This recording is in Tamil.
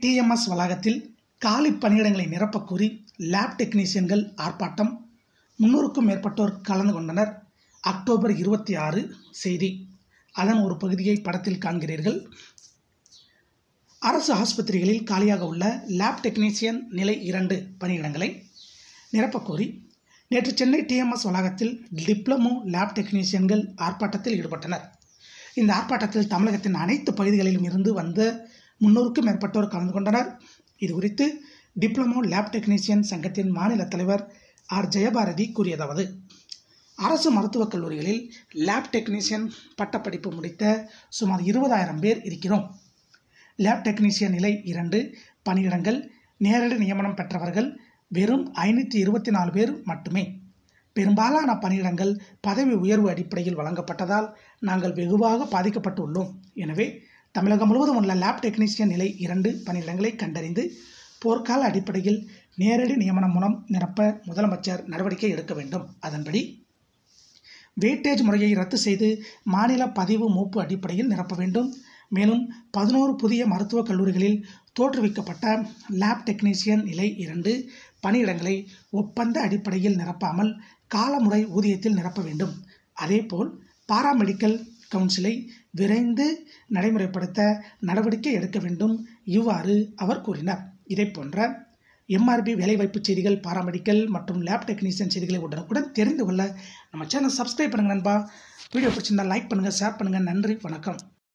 டிஎம்எஸ் வளாகத்தில் காலி பணியிடங்களை நிரப்பக்கோரி லேப் டெக்னீசியன்கள் ஆர்ப்பாட்டம் முன்னூறுக்கும் மேற்பட்டோர் கலந்து கொண்டனர் அக்டோபர் இருபத்தி ஆறு செய்தி அதன் ஒரு பகுதியை படத்தில் காண்கிறீர்கள் அரசு ஆஸ்பத்திரிகளில் காலியாக உள்ள லேப் டெக்னீசியன் நிலை இரண்டு பணியிடங்களை நிரப்பக்கோரி நேற்று சென்னை டிஎம்எஸ் வளாகத்தில் டிப்ளமோ லேப் டெக்னீசியன்கள் ஆர்ப்பாட்டத்தில் ஈடுபட்டனர் இந்த ஆர்ப்பாட்டத்தில் தமிழகத்தின் அனைத்து பகுதிகளிலும் இருந்து வந்த முன்னூறுக்கும் மேற்பட்டோர் கலந்து கொண்டனர் இது குறித்து டிப்ளமோ லேப் டெக்னீஷியன் சங்கத்தின் மாநில தலைவர் ஆர் ஜெயபாரதி கூறியதாவது அரசு மருத்துவக் கல்லூரிகளில் லேப் டெக்னீஷியன் பட்டப்படிப்பு முடித்த சுமார் இருபதாயிரம் பேர் இருக்கிறோம் லேப் டெக்னீஷியன் நிலை இரண்டு பணியிடங்கள் நேரடி நியமனம் பெற்றவர்கள் வெறும் ஐநூற்றி இருபத்தி நாலு பேர் மட்டுமே பெரும்பாலான பணியிடங்கள் பதவி உயர்வு அடிப்படையில் வழங்கப்பட்டதால் நாங்கள் வெகுவாக பாதிக்கப்பட்டுள்ளோம் எனவே தமிழகம் முழுவதும் உள்ள லேப் டெக்னீஷியன் நிலை இரண்டு பணியிடங்களை கண்டறிந்து போர்க்கால அடிப்படையில் நேரடி நியமனம் மூலம் நிரப்ப முதலமைச்சர் நடவடிக்கை எடுக்க வேண்டும் அதன்படி வெயிட்டேஜ் முறையை ரத்து செய்து மாநில பதிவு மூப்பு அடிப்படையில் நிரப்ப வேண்டும் மேலும் பதினோரு புதிய மருத்துவக் கல்லூரிகளில் தோற்றுவிக்கப்பட்ட லேப் டெக்னீஷியன் நிலை இரண்டு பணியிடங்களை ஒப்பந்த அடிப்படையில் நிரப்பாமல் காலமுறை ஊதியத்தில் நிரப்ப வேண்டும் அதேபோல் பாராமெடிக்கல் கவுன்சிலை விரைந்து நடைமுறைப்படுத்த நடவடிக்கை எடுக்க வேண்டும் இவ்வாறு அவர் கூறினார் இதை போன்ற எம்ஆர்பி வேலைவாய்ப்பு செய்திகள் பாராமெடிக்கல் மற்றும் லேப் டெக்னீஷியன் செய்திகளை உடனுக்குடன் தெரிந்து கொள்ள நம்ம சேனல் சப்ஸ்கிரைப் பண்ணுங்கள் நண்பா வீடியோ பிடிச்சிருந்தால் லைக் பண்ணுங்கள் ஷேர் பண்ணுங்கள் நன்றி வணக்கம்